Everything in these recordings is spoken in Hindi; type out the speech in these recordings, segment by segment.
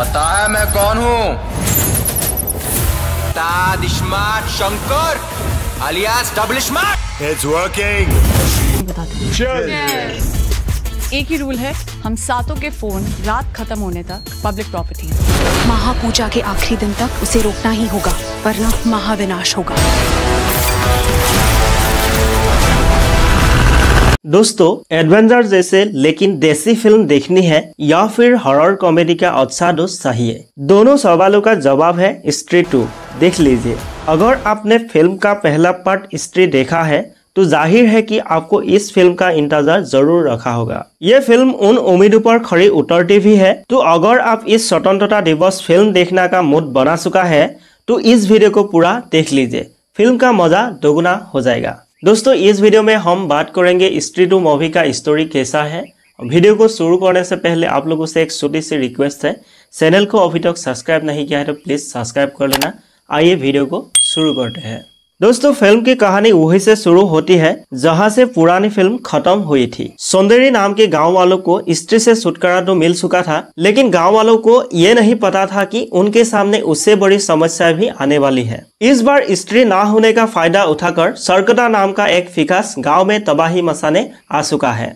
पता है मैं कौन हूँ ताद smart Shankar alias double smart it's working एक ही रूल है हम सातों के फोन रात खत्म होने तक पब्लिक प्रॉपर्टी महापूजा के आखिरी दिन तक उसे रोकना ही होगा वरना महाविनाश होगा दोस्तों एडवेंचर जैसे लेकिन देसी फिल्म देखनी है या फिर हॉरर कॉमेडी का अच्छा दोस्त चाहिए दोनों सवालों का जवाब है स्त्री टू देख लीजिए अगर आपने फिल्म का पहला पार्ट स्त्री देखा है तो जाहिर है कि आपको इस फिल्म का इंतजार जरूर रखा होगा ये फिल्म उन उम्मीदों पर खड़ी उतरती भी है तो अगर आप इस स्वतंत्रता दिवस फिल्म देखने का मूड बना चुका है तो इस वीडियो को पूरा देख लीजिए फिल्म का मजा दोगुना हो जाएगा दोस्तों इस वीडियो में हम बात करेंगे स्त्री टू मूवी का स्टोरी कैसा है वीडियो को शुरू करने से पहले आप लोगों से एक छोटी सी रिक्वेस्ट है चैनल को अभी तक सब्सक्राइब नहीं किया है तो प्लीज़ सब्सक्राइब कर लेना आइए वीडियो को शुरू करते हैं दोस्तों फिल्म की कहानी वहीं से शुरू होती है जहां से पुरानी फिल्म खत्म हुई थी सौंदरी नाम के गांव वालों को स्त्री से छुटकारा तो मिल चुका था लेकिन गांव वालों को ये नहीं पता था कि उनके सामने उससे बड़ी समस्या भी आने वाली है इस बार स्त्री ना होने का फायदा उठाकर सरकटा नाम का एक फिकास गाँव में तबाही मसाने आ चुका है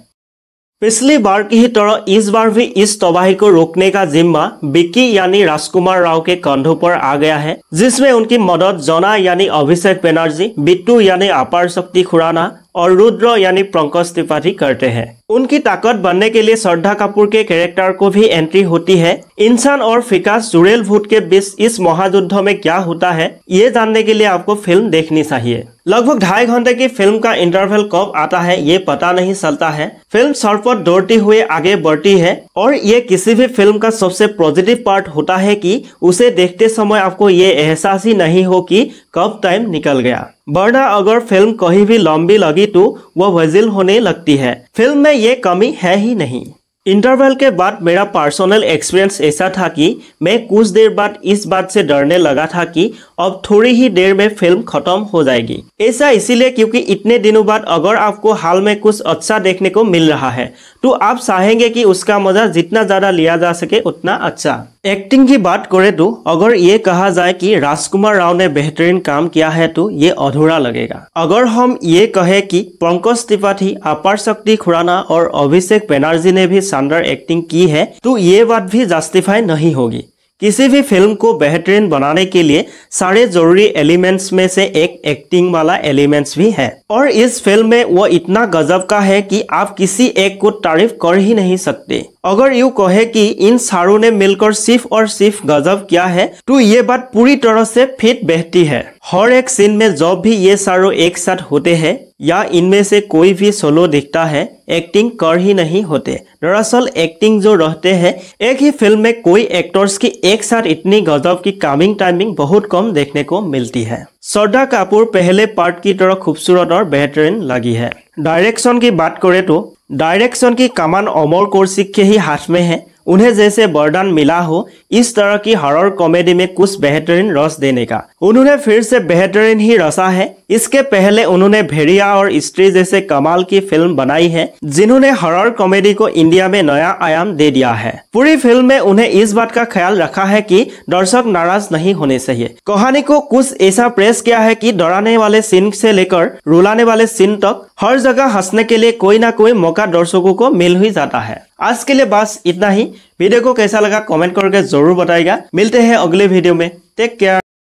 पिछली बार की ही तरह इस बार भी इस तबाही को रोकने का जिम्मा बिक्की यानी राजकुमार राव के कंधों पर आ गया है जिसमें उनकी मदद जोना यानी अभिषेक बनर्जी बिट्टू यानी अपार शक्ति खुराना और रुद्र यानी पंकज त्रिपाठी करते हैं उनकी ताकत बनने के लिए श्रद्धा कपूर के कैरेक्टर को भी एंट्री होती है इंसान और फिकास जुरेल भूत के बीच इस महायुद्ध में क्या होता है ये जानने के लिए आपको फिल्म देखनी चाहिए लगभग ढाई घंटे की फिल्म का इंटरवल कब आता है ये पता नहीं चलता है फिल्म सर पर दौड़ती हुए आगे बढ़ती है और ये किसी भी फिल्म का सबसे पॉजिटिव पार्ट होता है की उसे देखते समय आपको ये एहसास ही नहीं हो की कब टाइम निकल गया बर्ना अगर फिल्म कहीं भी लंबी लगी तो वह वजील होने लगती है फिल्म में ये कमी है ही नहीं इंटरवल के बाद मेरा पर्सनल एक्सपीरियंस ऐसा था कि मैं कुछ देर बाद इस बात से डरने लगा था कि अब थोड़ी ही देर में फिल्म खत्म हो जाएगी ऐसा इसीलिए क्योंकि इतने दिनों बाद अगर आपको हाल में कुछ अच्छा देखने को मिल रहा है तो आप चाहेंगे कि उसका मजा जितना ज़्यादा लिया जा सके उतना अच्छा एक्टिंग की बात करे तो अगर ये कहा जाए कि राजकुमार राव ने बेहतरीन काम किया है तो ये अधूरा लगेगा अगर हम ये कहें कि पंकज त्रिपाठी अपार शक्ति खुराना और अभिषेक बनर्जी ने भी शानदार एक्टिंग की है तो ये बात भी जस्टिफाई नहीं होगी किसी भी फिल्म को बेहतरीन बनाने के लिए सारे जरूरी एलिमेंट्स में से एक एक्टिंग वाला एलिमेंट्स भी है और इस फिल्म में वो इतना गजब का है कि आप किसी एक को तारीफ कर ही नहीं सकते अगर यू कहे कि इन सारों ने मिलकर सिर्फ और सिर्फ गजब किया है तो ये बात पूरी तरह से फिट बहती है हर एक सीन में जब भी ये सारो एक साथ होते हैं या इनमें से कोई भी सोलो दिखता है एक्टिंग कर ही नहीं होते दरअसल एक्टिंग जो रहते हैं एक ही फिल्म में कोई एक्टर्स की एक साथ इतनी गजब की कामिंग टाइमिंग बहुत कम देखने को मिलती है श्रद्धा कपूर पहले पार्ट की तरह खूबसूरत और बेहतरीन लगी है डायरेक्शन की बात करे तो डायरेक्शन की कमान अमर कौशिक के ही हाथ में है उन्हें जैसे वरदान मिला हो इस तरह की हॉरर कॉमेडी में कुछ बेहतरीन रस देने का उन्होंने फिर से बेहतरीन ही रसा है इसके पहले उन्होंने भेड़िया और स्त्री जैसे कमाल की फिल्म बनाई है जिन्होंने हॉरर कॉमेडी को इंडिया में नया आयाम दे दिया है पूरी फिल्म में उन्हें इस बात का ख्याल रखा है कि दर्शक नाराज नहीं होने चाहिए कहानी को कुछ ऐसा प्रेस किया है कि डराने वाले सीन से लेकर रुलाने वाले सीन तक हर जगह हंसने के लिए कोई ना कोई मौका दर्शकों को मिल ही जाता है आज के लिए बस इतना ही वीडियो को कैसा लगा कमेंट करके जरूर बताएगा मिलते हैं अगले वीडियो में टेक केयर